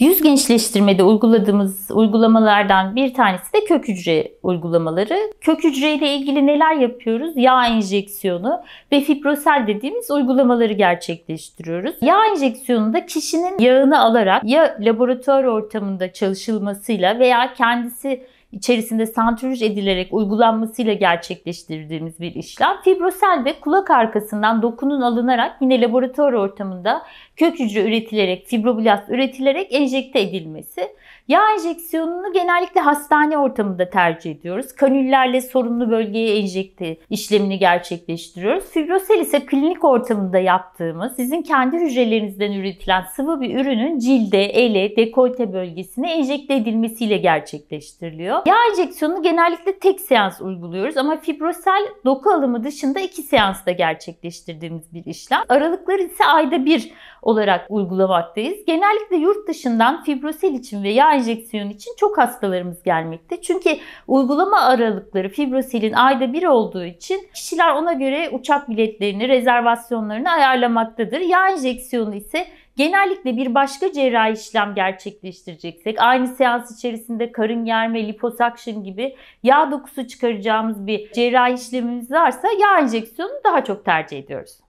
Yüz gençleştirmede uyguladığımız uygulamalardan bir tanesi de kök hücre uygulamaları. Kök hücre ile ilgili neler yapıyoruz? Yağ enjeksiyonu ve fibrosel dediğimiz uygulamaları gerçekleştiriyoruz. Yağ enjeksiyonunda kişinin yağını alarak ya laboratuvar ortamında çalışılmasıyla veya kendisi içerisinde santrifüj edilerek uygulanmasıyla gerçekleştirdiğimiz bir işlem. Fibrosel ve kulak arkasından dokunun alınarak yine laboratuvar ortamında kök hücre üretilerek, fibroblast üretilerek enjekte edilmesi. Yağ enjeksiyonunu genellikle hastane ortamında tercih ediyoruz. Kanüllerle sorunlu bölgeye enjekte işlemini gerçekleştiriyoruz. Fibrosel ise klinik ortamında yaptığımız, sizin kendi hücrelerinizden üretilen sıvı bir ürünün cilde, ele, dekolte bölgesine enjekte edilmesiyle gerçekleştiriliyor. Yağ enjeksiyonunu genellikle tek seans uyguluyoruz ama fibrosel doku alımı dışında iki seansta gerçekleştirdiğimiz bir işlem. Aralıkları ise ayda bir olarak uygulamaktayız. Genellikle yurt dışından fibrosel için ve yağ enjeksiyonu için çok hastalarımız gelmekte. Çünkü uygulama aralıkları fibroselin ayda bir olduğu için kişiler ona göre uçak biletlerini, rezervasyonlarını ayarlamaktadır. Yağ enjeksiyonu ise Genellikle bir başka cerrahi işlem gerçekleştireceksek aynı seans içerisinde karın yerme liposuction gibi yağ dokusu çıkaracağımız bir cerrahi işlemimiz varsa yağ enjeksiyonunu daha çok tercih ediyoruz.